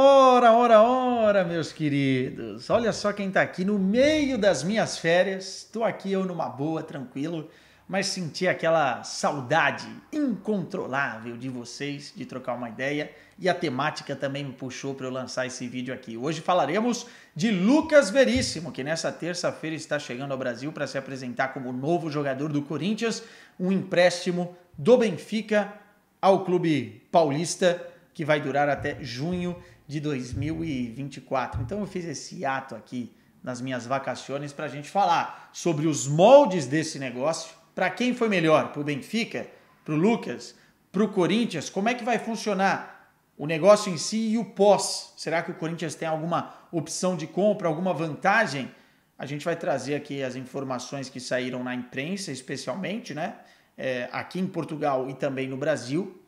Ora, ora, ora, meus queridos. Olha só quem tá aqui no meio das minhas férias. Tô aqui eu numa boa, tranquilo, mas senti aquela saudade incontrolável de vocês, de trocar uma ideia, e a temática também me puxou para eu lançar esse vídeo aqui. Hoje falaremos de Lucas Veríssimo, que nessa terça-feira está chegando ao Brasil para se apresentar como novo jogador do Corinthians, um empréstimo do Benfica ao clube paulista que vai durar até junho de 2024. Então eu fiz esse ato aqui nas minhas vacações para a gente falar sobre os moldes desse negócio, para quem foi melhor, para o Benfica, para o Lucas, para o Corinthians, como é que vai funcionar o negócio em si e o pós. Será que o Corinthians tem alguma opção de compra, alguma vantagem? A gente vai trazer aqui as informações que saíram na imprensa, especialmente, né? É, aqui em Portugal e também no Brasil,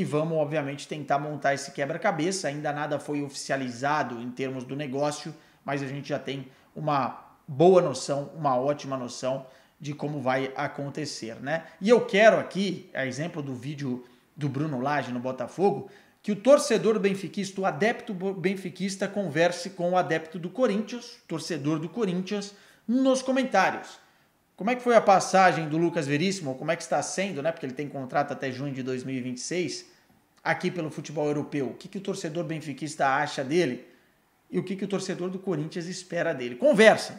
e vamos, obviamente, tentar montar esse quebra-cabeça. Ainda nada foi oficializado em termos do negócio, mas a gente já tem uma boa noção, uma ótima noção de como vai acontecer, né? E eu quero aqui, a exemplo do vídeo do Bruno Lage no Botafogo, que o torcedor benfiquista, o adepto benfiquista, converse com o adepto do Corinthians, torcedor do Corinthians, nos comentários. Como é que foi a passagem do Lucas Veríssimo? Como é que está sendo, né? Porque ele tem contrato até junho de 2026 aqui pelo futebol europeu. O que, que o torcedor benfiquista acha dele? E o que, que o torcedor do Corinthians espera dele? Conversem,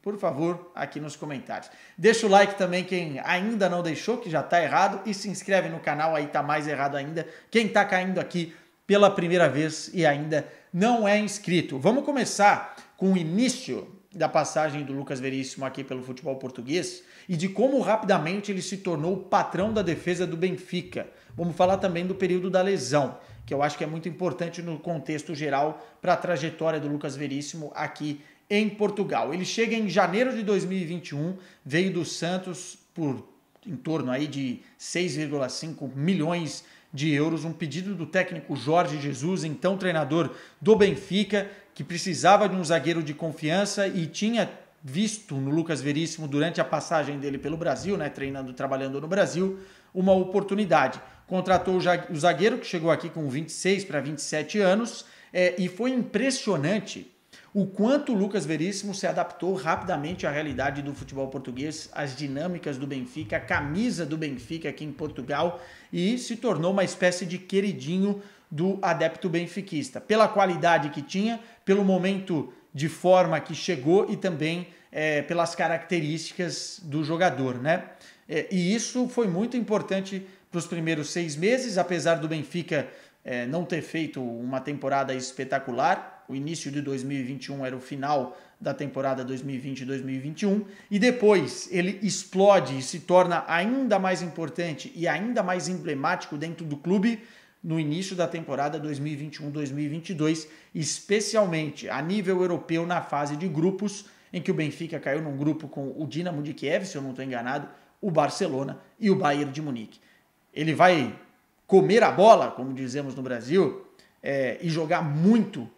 por favor, aqui nos comentários. Deixa o like também quem ainda não deixou, que já está errado. E se inscreve no canal, aí está mais errado ainda. Quem está caindo aqui pela primeira vez e ainda não é inscrito. Vamos começar com o início da passagem do Lucas Veríssimo aqui pelo futebol português e de como rapidamente ele se tornou o patrão da defesa do Benfica. Vamos falar também do período da lesão, que eu acho que é muito importante no contexto geral para a trajetória do Lucas Veríssimo aqui em Portugal. Ele chega em janeiro de 2021, veio do Santos por em torno aí de 6,5 milhões de euros, um pedido do técnico Jorge Jesus, então treinador do Benfica, que precisava de um zagueiro de confiança e tinha visto no Lucas Veríssimo durante a passagem dele pelo Brasil, né, treinando, trabalhando no Brasil, uma oportunidade. Contratou o zagueiro que chegou aqui com 26 para 27 anos é, e foi impressionante o quanto o Lucas Veríssimo se adaptou rapidamente à realidade do futebol português, às dinâmicas do Benfica, à camisa do Benfica aqui em Portugal e se tornou uma espécie de queridinho do adepto benfiquista, pela qualidade que tinha, pelo momento de forma que chegou e também é, pelas características do jogador, né? É, e isso foi muito importante para os primeiros seis meses, apesar do Benfica é, não ter feito uma temporada espetacular. O início de 2021 era o final da temporada 2020-2021 e depois ele explode e se torna ainda mais importante e ainda mais emblemático dentro do clube no início da temporada 2021-2022, especialmente a nível europeu na fase de grupos, em que o Benfica caiu num grupo com o Dinamo de Kiev, se eu não estou enganado, o Barcelona e o Bayern de Munique. Ele vai comer a bola, como dizemos no Brasil, é, e jogar muito,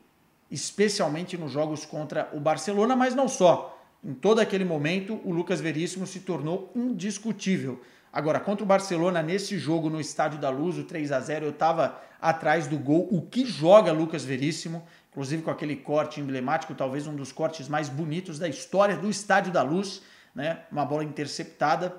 especialmente nos jogos contra o Barcelona, mas não só. Em todo aquele momento, o Lucas Veríssimo se tornou indiscutível Agora, contra o Barcelona, nesse jogo no Estádio da Luz, o 3 a 0 eu estava atrás do gol. O que joga Lucas Veríssimo, inclusive com aquele corte emblemático, talvez um dos cortes mais bonitos da história do Estádio da Luz, né? uma bola interceptada.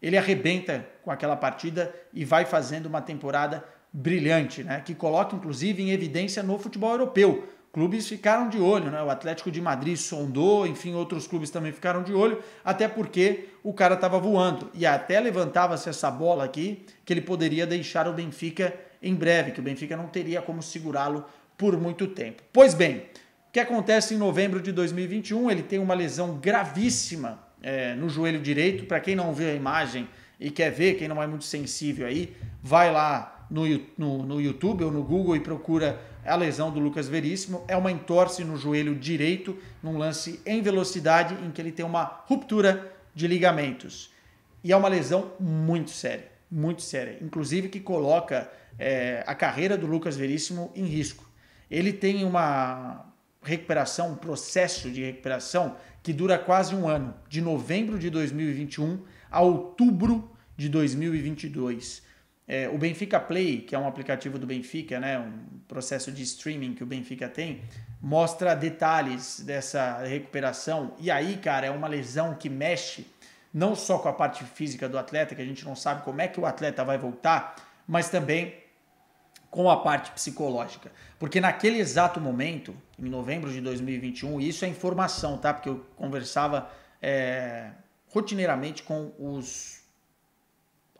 Ele arrebenta com aquela partida e vai fazendo uma temporada brilhante, né? que coloca inclusive em evidência no futebol europeu clubes ficaram de olho, né? O Atlético de Madrid sondou, enfim, outros clubes também ficaram de olho, até porque o cara estava voando. E até levantava-se essa bola aqui que ele poderia deixar o Benfica em breve, que o Benfica não teria como segurá-lo por muito tempo. Pois bem, o que acontece em novembro de 2021? Ele tem uma lesão gravíssima é, no joelho direito. Para quem não viu a imagem e quer ver, quem não é muito sensível aí, vai lá no, no, no YouTube ou no Google e procura a lesão do Lucas Veríssimo. É uma entorse no joelho direito, num lance em velocidade em que ele tem uma ruptura de ligamentos. E é uma lesão muito séria, muito séria. Inclusive que coloca é, a carreira do Lucas Veríssimo em risco. Ele tem uma recuperação, um processo de recuperação que dura quase um ano, de novembro de 2021 a outubro de 2022. É, o Benfica Play, que é um aplicativo do Benfica, né, um processo de streaming que o Benfica tem, mostra detalhes dessa recuperação. E aí, cara, é uma lesão que mexe não só com a parte física do atleta, que a gente não sabe como é que o atleta vai voltar, mas também com a parte psicológica. Porque naquele exato momento, em novembro de 2021, e isso é informação, tá? Porque eu conversava é, rotineiramente com os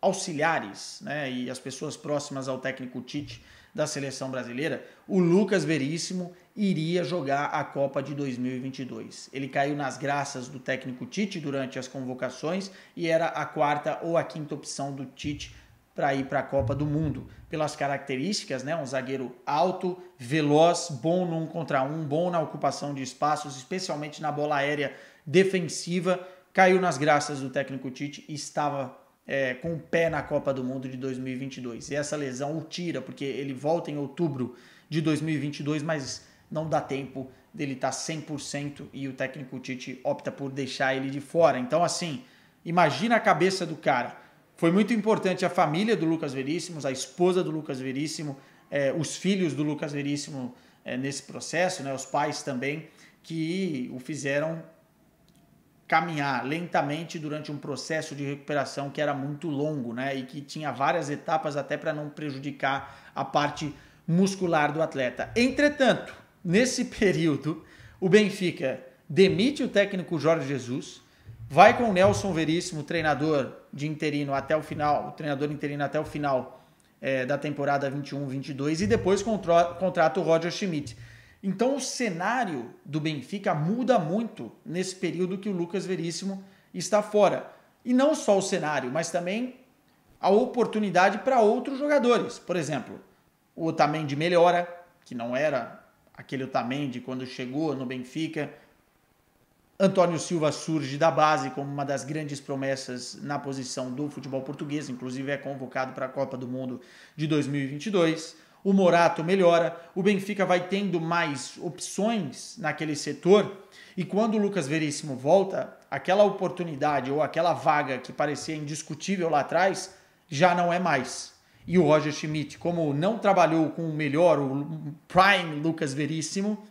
auxiliares né, e as pessoas próximas ao técnico Tite da seleção brasileira, o Lucas Veríssimo iria jogar a Copa de 2022. Ele caiu nas graças do técnico Tite durante as convocações e era a quarta ou a quinta opção do Tite para ir para a Copa do Mundo. Pelas características, né, um zagueiro alto, veloz, bom no um contra um, bom na ocupação de espaços, especialmente na bola aérea defensiva, caiu nas graças do técnico Tite e estava é, com o pé na Copa do Mundo de 2022. E essa lesão o tira, porque ele volta em outubro de 2022, mas não dá tempo dele estar tá 100% e o técnico Tite opta por deixar ele de fora. Então, assim, imagina a cabeça do cara. Foi muito importante a família do Lucas Veríssimo, a esposa do Lucas Veríssimo, é, os filhos do Lucas Veríssimo é, nesse processo, né, os pais também, que o fizeram caminhar lentamente durante um processo de recuperação que era muito longo, né? E que tinha várias etapas até para não prejudicar a parte muscular do atleta. Entretanto, nesse período, o Benfica demite o técnico Jorge Jesus, vai com o Nelson Veríssimo, treinador de interino até o final, o treinador interino até o final é, da temporada 21-22 e depois contrata o Roger Schmidt. Então o cenário do Benfica muda muito nesse período que o Lucas Veríssimo está fora. E não só o cenário, mas também a oportunidade para outros jogadores. Por exemplo, o Otamendi melhora, que não era aquele Otamendi quando chegou no Benfica. Antônio Silva surge da base como uma das grandes promessas na posição do futebol português, inclusive é convocado para a Copa do Mundo de 2022 o Morato melhora, o Benfica vai tendo mais opções naquele setor e quando o Lucas Veríssimo volta, aquela oportunidade ou aquela vaga que parecia indiscutível lá atrás já não é mais. E o Roger Schmidt, como não trabalhou com o melhor, o prime Lucas Veríssimo,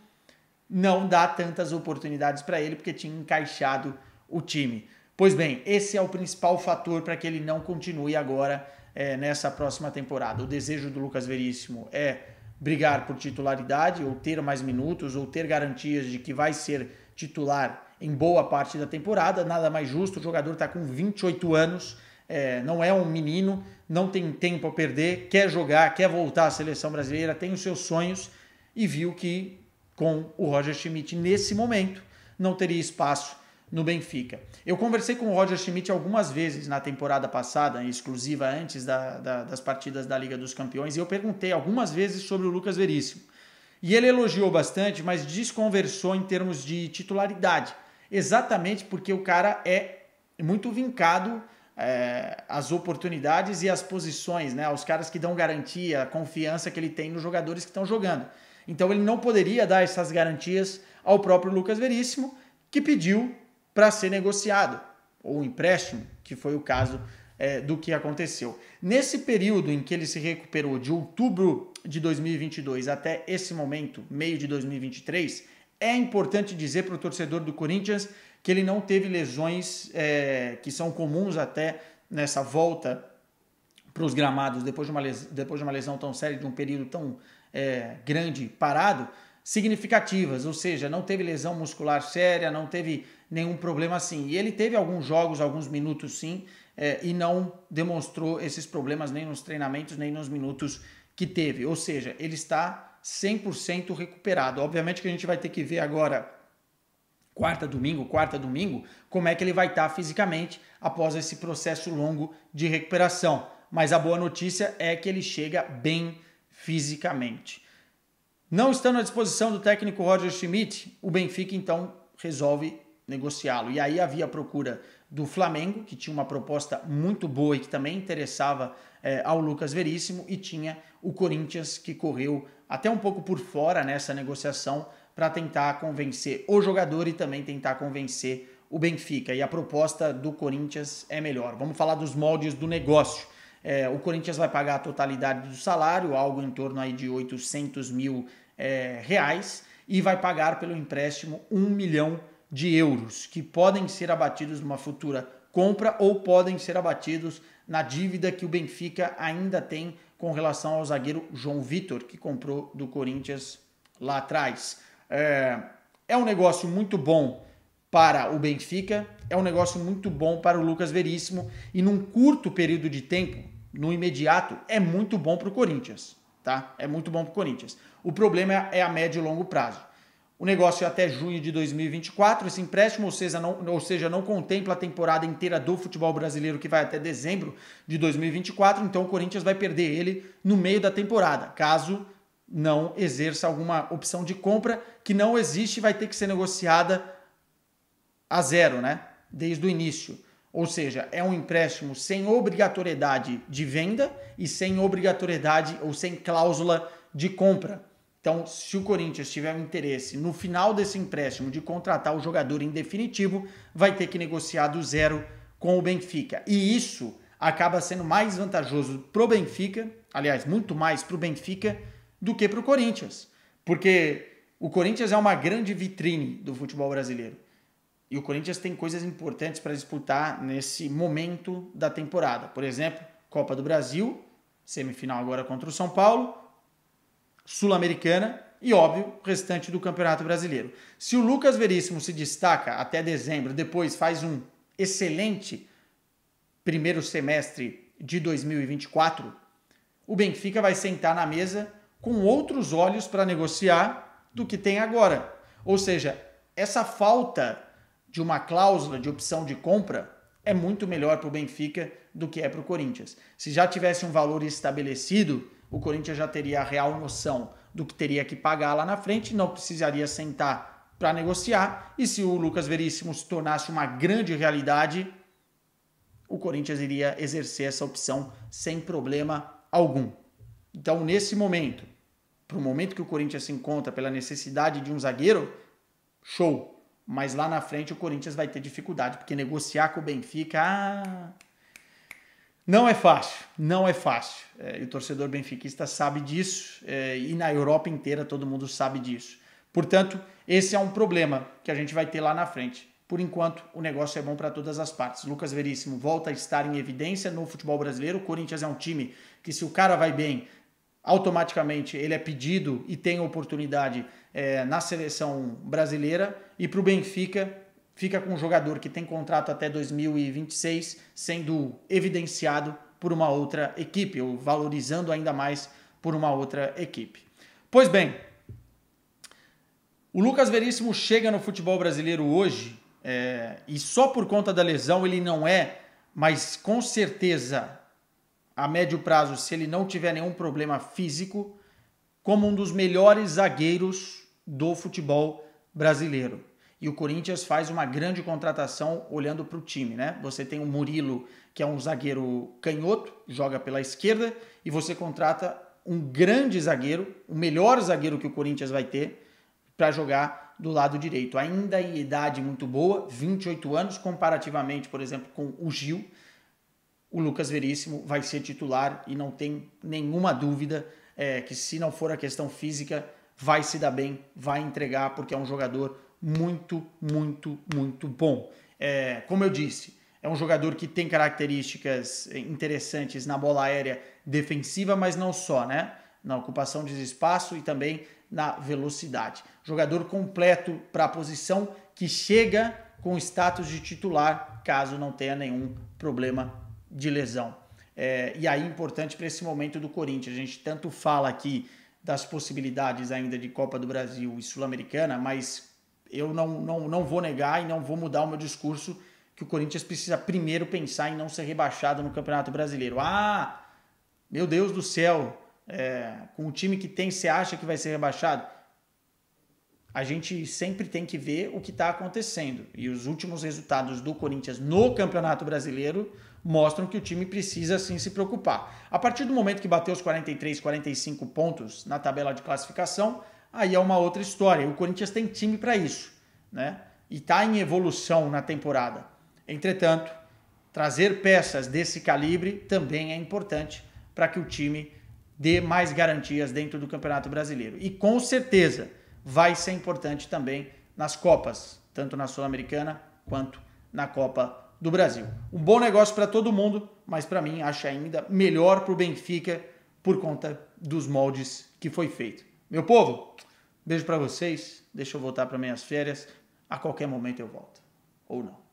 não dá tantas oportunidades para ele porque tinha encaixado o time. Pois bem, esse é o principal fator para que ele não continue agora é, nessa próxima temporada. O desejo do Lucas Veríssimo é brigar por titularidade, ou ter mais minutos, ou ter garantias de que vai ser titular em boa parte da temporada. Nada mais justo, o jogador está com 28 anos, é, não é um menino, não tem tempo a perder, quer jogar, quer voltar à seleção brasileira, tem os seus sonhos e viu que com o Roger Schmidt nesse momento não teria espaço no Benfica. Eu conversei com o Roger Schmidt algumas vezes na temporada passada, exclusiva antes da, da, das partidas da Liga dos Campeões, e eu perguntei algumas vezes sobre o Lucas Veríssimo. E ele elogiou bastante, mas desconversou em termos de titularidade, exatamente porque o cara é muito vincado é, às oportunidades e às posições, né, aos caras que dão garantia, a confiança que ele tem nos jogadores que estão jogando. Então ele não poderia dar essas garantias ao próprio Lucas Veríssimo, que pediu para ser negociado, ou empréstimo, que foi o caso é, do que aconteceu. Nesse período em que ele se recuperou de outubro de 2022 até esse momento, meio de 2023, é importante dizer para o torcedor do Corinthians que ele não teve lesões é, que são comuns até nessa volta para os gramados depois de, uma lesão, depois de uma lesão tão séria, de um período tão é, grande parado, significativas, ou seja, não teve lesão muscular séria, não teve nenhum problema assim. E ele teve alguns jogos, alguns minutos sim, é, e não demonstrou esses problemas nem nos treinamentos, nem nos minutos que teve. Ou seja, ele está 100% recuperado. Obviamente que a gente vai ter que ver agora quarta, domingo, quarta, domingo, como é que ele vai estar tá fisicamente após esse processo longo de recuperação. Mas a boa notícia é que ele chega bem fisicamente. Não estando à disposição do técnico Roger Schmidt, o Benfica então resolve negociá-lo. E aí havia a procura do Flamengo, que tinha uma proposta muito boa e que também interessava eh, ao Lucas Veríssimo, e tinha o Corinthians, que correu até um pouco por fora nessa negociação para tentar convencer o jogador e também tentar convencer o Benfica. E a proposta do Corinthians é melhor. Vamos falar dos moldes do negócio. Eh, o Corinthians vai pagar a totalidade do salário, algo em torno aí de 800 mil eh, reais, e vai pagar pelo empréstimo 1 milhão de euros que podem ser abatidos numa futura compra ou podem ser abatidos na dívida que o Benfica ainda tem com relação ao zagueiro João Vitor, que comprou do Corinthians lá atrás. É, é um negócio muito bom para o Benfica, é um negócio muito bom para o Lucas Veríssimo e num curto período de tempo, no imediato, é muito bom para o Corinthians, tá? É muito bom para o Corinthians. O problema é a médio e longo prazo o negócio é até junho de 2024. Esse empréstimo, ou seja, não, ou seja, não contempla a temporada inteira do futebol brasileiro, que vai até dezembro de 2024. Então, o Corinthians vai perder ele no meio da temporada, caso não exerça alguma opção de compra que não existe, vai ter que ser negociada a zero, né? Desde o início. Ou seja, é um empréstimo sem obrigatoriedade de venda e sem obrigatoriedade ou sem cláusula de compra. Então, se o Corinthians tiver um interesse no final desse empréstimo de contratar o jogador em definitivo, vai ter que negociar do zero com o Benfica. E isso acaba sendo mais vantajoso pro Benfica, aliás, muito mais pro Benfica do que pro Corinthians, porque o Corinthians é uma grande vitrine do futebol brasileiro. E o Corinthians tem coisas importantes para disputar nesse momento da temporada. Por exemplo, Copa do Brasil, semifinal agora contra o São Paulo, Sul-Americana e, óbvio, o restante do Campeonato Brasileiro. Se o Lucas Veríssimo se destaca até dezembro, depois faz um excelente primeiro semestre de 2024, o Benfica vai sentar na mesa com outros olhos para negociar do que tem agora. Ou seja, essa falta de uma cláusula de opção de compra é muito melhor para o Benfica do que é para o Corinthians. Se já tivesse um valor estabelecido, o Corinthians já teria a real noção do que teria que pagar lá na frente, não precisaria sentar para negociar. E se o Lucas Veríssimo se tornasse uma grande realidade, o Corinthians iria exercer essa opção sem problema algum. Então, nesse momento, para o momento que o Corinthians se encontra pela necessidade de um zagueiro, show. Mas lá na frente o Corinthians vai ter dificuldade, porque negociar com o Benfica. Ah, não é fácil, não é fácil. É, e o torcedor benfiquista sabe disso é, e na Europa inteira todo mundo sabe disso. Portanto, esse é um problema que a gente vai ter lá na frente. Por enquanto, o negócio é bom para todas as partes. Lucas Veríssimo volta a estar em evidência no futebol brasileiro. O Corinthians é um time que, se o cara vai bem, automaticamente ele é pedido e tem oportunidade é, na seleção brasileira. E para o Benfica, fica com um jogador que tem contrato até 2026, sendo evidenciado por uma outra equipe, ou valorizando ainda mais por uma outra equipe. Pois bem, o Lucas Veríssimo chega no futebol brasileiro hoje é, e só por conta da lesão ele não é, mas com certeza a médio prazo, se ele não tiver nenhum problema físico, como um dos melhores zagueiros do futebol brasileiro. E o Corinthians faz uma grande contratação olhando para o time, né? Você tem o Murilo, que é um zagueiro canhoto, joga pela esquerda, e você contrata um grande zagueiro, o melhor zagueiro que o Corinthians vai ter, para jogar do lado direito. Ainda em idade muito boa, 28 anos, comparativamente, por exemplo, com o Gil, o Lucas Veríssimo vai ser titular e não tem nenhuma dúvida é, que, se não for a questão física, vai se dar bem, vai entregar, porque é um jogador muito, muito, muito bom. É, como eu disse, é um jogador que tem características interessantes na bola aérea defensiva, mas não só, né? Na ocupação de espaço e também na velocidade. Jogador completo para a posição que chega com status de titular, caso não tenha nenhum problema de lesão. É, e aí, importante para esse momento do Corinthians, a gente tanto fala aqui das possibilidades ainda de Copa do Brasil e Sul-Americana, mas eu não, não, não vou negar e não vou mudar o meu discurso que o Corinthians precisa primeiro pensar em não ser rebaixado no Campeonato Brasileiro. Ah, meu Deus do céu, é, com o time que tem, você acha que vai ser rebaixado? A gente sempre tem que ver o que está acontecendo. E os últimos resultados do Corinthians no Campeonato Brasileiro mostram que o time precisa sim se preocupar. A partir do momento que bateu os 43, 45 pontos na tabela de classificação, aí é uma outra história. O Corinthians tem time para isso, né? E está em evolução na temporada. Entretanto, trazer peças desse calibre também é importante para que o time dê mais garantias dentro do Campeonato Brasileiro. E com certeza vai ser importante também nas Copas, tanto na Sul-Americana quanto na Copa do Brasil. Um bom negócio para todo mundo, mas para mim acho ainda melhor para o Benfica por conta dos moldes que foi feito. Meu povo, Beijo para vocês. Deixa eu voltar para minhas férias. A qualquer momento eu volto. Ou não.